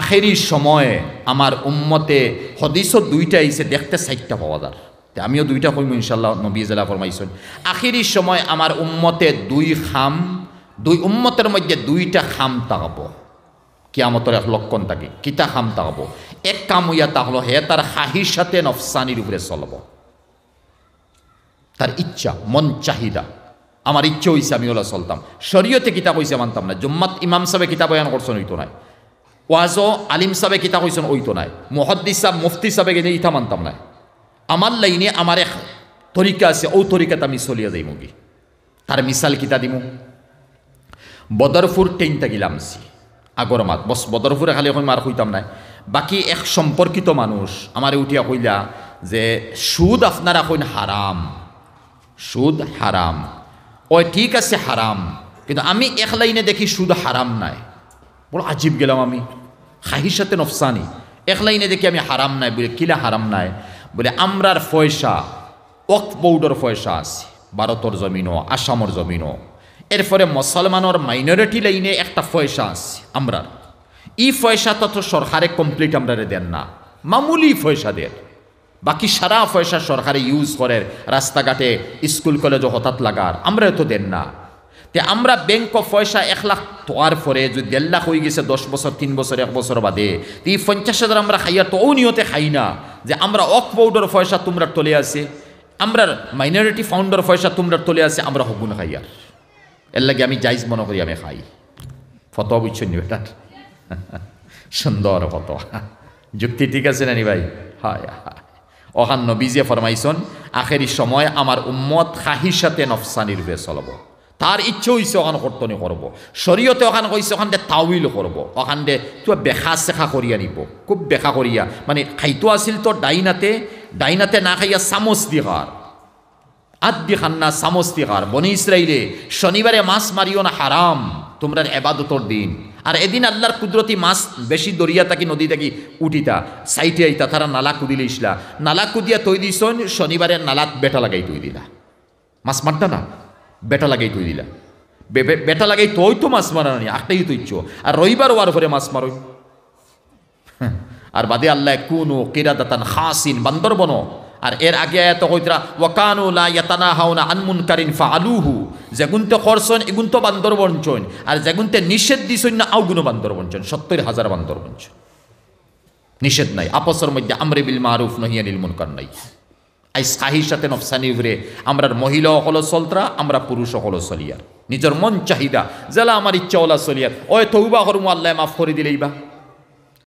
আখেরি সময়ে আমার উম্মতে হদিসও দুইটা আইসে দেখতে সাইটটা পাওয়া যার আমিও দুইটা কইম ইনশাল্লাহ নবী জেলা ফরমাইছেন আখেরি সময় আমার উম্মতে দুই খাম দুই উম্মতের মধ্যে দুইটা খাম তাকাব কিয়ামতের এক লক্ষণ থাকে কিতা খাম তাকাব এক কাম হইয়া হলো হে তার হাহির সাথে নফসানির উপরে চলব তার ইচ্ছা মন চাহিদা আমার ইচ্ছে হয়েছে আমি ওলা চলতাম শরীয়তে কিতাব হয়েছে মানতাম না জুম্মাত ইমাম সাহেব কিতাব বয়ান করছেন হইতো নাই ওয়াজও আলিম সাহেব কিতা কইছেন ওই তো নাই মহদ্দিস সাহ মুফতি সাবে গেলে ইতা মানতাম নাই আমার লাইনে আমার এক তরিকা আছে ও তরিকাতে আমি চলিয়া যাই মুগি তার মিসাল কিতা বদরফুর বদরপুর গিলাম গিলামছি আগর মাত বস বদরফুরে খালি এখন মার খুঁজতাম নাই বাকি এক সম্পর্কিত মানুষ আমার উঠিয়া কইলা যে সুদ আপনার এখন হারাম সুদ হারাম ও ঠিক আছে হারাম কিন্তু আমি এক লাইনে দেখি সুদ হারাম নাই বড় আজীব গেলাম আমি খাহিসাতে নফসানি লাইনে দেখি আমি হারাম নাই বলে কিলা হারাম নাই বলে আমরার ফয়সা ওক বৌডর ফয়সা আছে ভারতর জমিনও আসামর জমিনও এরপরে মুসলমানের মাইনরিটি লাইনে একটা ফয়সা আছে আমরার ই ফয়সা তত সরকারে কমপ্লিট আমরারে দেন না মামুলি পয়সা দেন বাকি সারা ফয়সা সরকারে ইউজ করে রাস্তাঘাটে স্কুল কলেজ হঠাৎ লাগার আমরা তো দেন না তে আমরা ব্যাংক পয়সা এক লাখ তোয়ার পরে যদি দেড় লাখ হয়ে গেছে দশ বছর তিন বছর এক বছর বাদে এই পঞ্চাশ হাজার আমরা খাইয়া তো নিয়তে খাই না যে আমরা অক পাউডার পয়সা তোমরা তলে আছে আমরা মাইনরিটি ফাউন্ডার পয়সা তোমরা তলে আছে আমরা হগুন খাইয়ার এর লাগে আমি জাইজ মনে করি আমি খাই ফতোয়া বুঝছেন বেটার সুন্দর ফত যুক্তি ঠিক আছে নি ভাই হায় অহান্ন বিজে নবীজে ফরমাইছন আখেরি সময় আমার উম্মত সাথে নফসানির রূপে চলব তার ইচ্ছে হয়েছে ওখানে কর্তনী করবো শরীয়তে ওখানে কইছে ওখান দে তাউইল করবো ওখান দিয়ে কিবা বেখা চেখা করিয়া নিব খুব বেখা করিয়া মানে খাইতো আসিল তো ডাইনাতে ডাইনাতে না খাইয়া চামচ দিহার আদি খান্না চামচ হার বনি ইসরাইলে শনিবারে মাছ মারিও না হারাম তোমরা এবাদতর দিন আর এদিন আল্লাহর কুদরতি মাছ বেশি দরিয়া থাকি নদী থাকি উঠিতা সাইটে আইতা তারা নালা কুদিলে ইসলা নালা কুদিয়া তৈ দিছন শনিবারে নালাত বেটা লাগাই তৈ দিলা মাছ মারতা না বেটা লাগাই তুই দিলা বেটা লাগাই তই তো মাছ মারা নি আটাই তো ইচ্ছ আর রবিবার ওয়ার পরে মাছ মারো আর বাদে আল্লাহ কেরা দাতান হাসিন বান্দর বনো আর এর আগে এত কইতরা ওয়াকানু লা ইয়াতানা হাওনা আনমুন কারিন ফাআলুহু যেগুন খরসন খরচন বান্দর বঞ্চন আর যেগুন নিষেধ দিছন না আউগুন বান্দর বঞ্চন সত্তর হাজার বান্দর বঞ্চন নিষেধ নাই আপসর মধ্যে আমরে বিল মারুফ নহিয়ানিল মুনকার নাই আই সাহির সাথে নফসানি উভরে আমরা মহিলা সকল চলতরা আমরা পুরুষ সকল চলিয়ার নিজের মন চাহিদা জেলা আমার ইচ্ছা ওলা চলিয়ার ও তৌবা হরমু আল্লাহ মাফ করে দিলেই বা